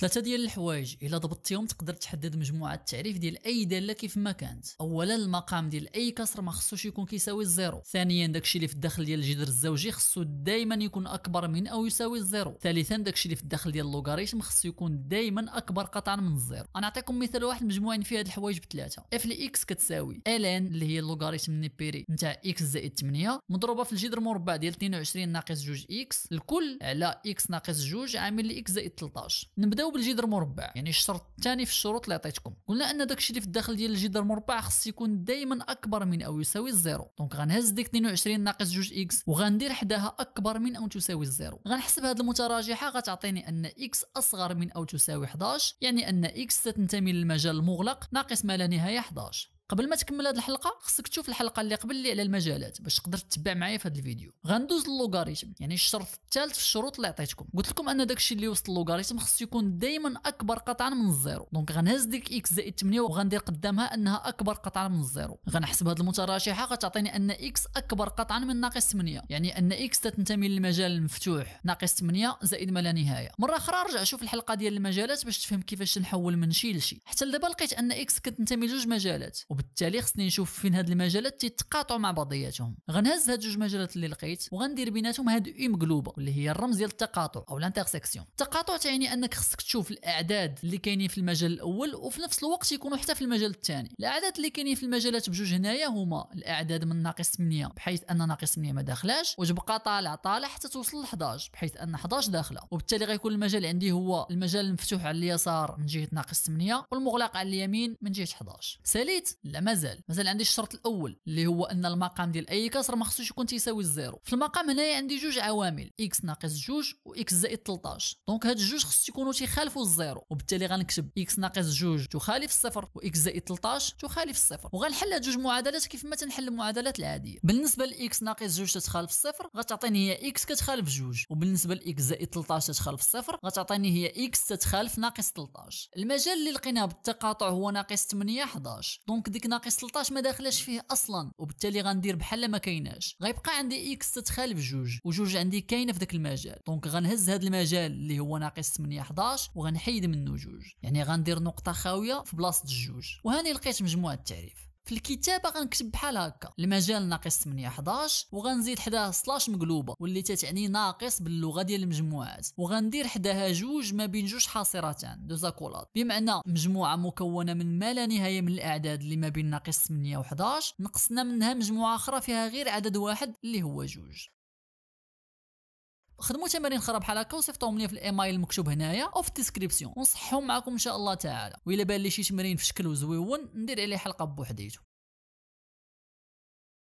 ثلاثه ديال الحوايج الا ضبطتيهم تقدر تحدد مجموعه التعريف ديال اي داله كيف ما كانت اولا المقام ديال اي كسر ما خصوش يكون كيساوي الزيرو ثانيا داكشي اللي في الداخل ديال الجذر الزوجي خصو دائما يكون اكبر من او يساوي الزيرو ثالثا داكشي اللي في الداخل ديال اللوغاريتم خصو يكون دائما اكبر قطعا من الزيرو غنعطيكم مثال واحد مجموعين فيه هاد الحوايج بثلاثه اف لاكس كتساوي إلين اللي هي اللوغاريتم نيبيري نتاع اكس زائد 8 مضروبه في الجذر مربع ديال 22 ناقص 2 اكس الكل على اكس ناقص 2 عامل لاكس زائد 13 نبداو بداو بالجدر مربع يعني الشرط الثاني في الشروط اللي عطيتكم قلنا ان داكشي اللي في الداخل ديال الجدر المربع خص يكون دائما اكبر من او يساوي الزيرو دونك غنهز ديك 22 ناقص 2 اكس وغندير حداها اكبر من او تساوي الزيرو غنحسب هذه المتراجحه غتعطيني ان اكس اصغر من او تساوي 11 يعني ان اكس تنتمي للمجال المغلق ناقص ما لا نهايه 11 قبل ما تكمل هذه الحلقه خصك تشوف الحلقه اللي قبل اللي على المجالات باش تقدر تتبع معايا في هذا الفيديو غندوز للوغاريتم يعني الشرط الثالث في الشروط اللي عطيتكم قلت لكم ان الشيء اللي وسط اللوغاريتم خص يكون دائما اكبر قطعا من الزيرو دونك غنهز ديك اكس زائد 8 وغندير قدامها انها اكبر قطعا من الزيرو غنحسب هذه المتراشحه غتعطيني ان اكس اكبر قطعا من ناقص 8 يعني ان اكس تنتمي للمجال المفتوح ناقص 8 زائد ما لا نهايه مره اخرى رجع شوف الحلقه ديال المجالات باش تفهم كيفاش نحول من شي لشي حتى لدابا لقيت ان اكس كتنتمي لجوج مجالات وبالتالي خصني نشوف فين هاد المجالات تيتقاطعوا مع بعضياتهم غنهز هاد جوج مجالات اللي لقيت وغندير بيناتهم هاد اي مقلوبه اللي هي الرمز ديال التقاطع او الانترسيكسيون التقاطع تعني انك خصك تشوف الاعداد اللي كاينين في المجال الاول وفي نفس الوقت يكونوا حتى في المجال الثاني الاعداد اللي كاينين في المجالات بجوج هنايا هما الاعداد من ناقص 8 بحيث ان ناقص 8 ما داخلاش وتبقى طالع طالع حتى توصل ل 11 بحيث ان 11 داخله وبالتالي غيكون المجال عندي هو المجال المفتوح على اليسار من جهه ناقص 8 والمغلق على اليمين من جهه 11 ساليت لا مازال مازال عندي الشرط الاول اللي هو ان المقام ديال اي كسر ما خصوش يكون تيساوي الزيرو في المقام هنايا عندي جوج عوامل اكس ناقص جوج واكس زائد 13 دونك هاد الجوج خصو يكونوا تيخالفوا الزيرو وبالتالي غنكتب اكس ناقص جوج تخالف الصفر واكس زائد 13 تخالف الصفر وغنحل هاد جوج معادلات كيف ما تنحل المعادلات العاديه بالنسبه لاكس ناقص جوج تتخالف الصفر غتعطيني هي اكس كتخالف جوج وبالنسبه لاكس زائد 13 تتخالف الصفر غتعطيني هي اكس تتخالف ناقص 13 المجال اللي لقيناه بالتقاطع هو ناقص 8 11 دونك هذيك ناقص 13 ما داخلاش فيه اصلا وبالتالي غندير بحال ما كايناش غيبقى عندي اكس تتخالف بجوج وجوج عندي كاينه في داك المجال دونك غنهز هذا المجال اللي هو ناقص 8 11 وغنحيد منه جوج يعني غندير نقطه خاويه في بلاصه الجوج وهاني لقيت مجموعه التعريف في الكتابه غنكتب بحال هكا المجال ناقص 8 11 وغنزيد حداها سلاش مقلوبه واللي تتعني ناقص باللغه ديال المجموعات وغندير حداها جوج ما بين جوج حاصرتان دو زاكولات بمعنى مجموعه مكونه من ما لا نهايه من الاعداد اللي ما بين ناقص 8 و11 نقصنا منها مجموعه اخرى فيها غير عدد واحد اللي هو جوج خدموا تمارين اخرى بحال هكا وصيفطوهم لي في الايميل المكتوب هنايا او في الديسكريبسيون ونصحهم معكم ان شاء الله تعالى الى بان لي شي تمرين في شكل زويون ندير عليه حلقه بوحديتو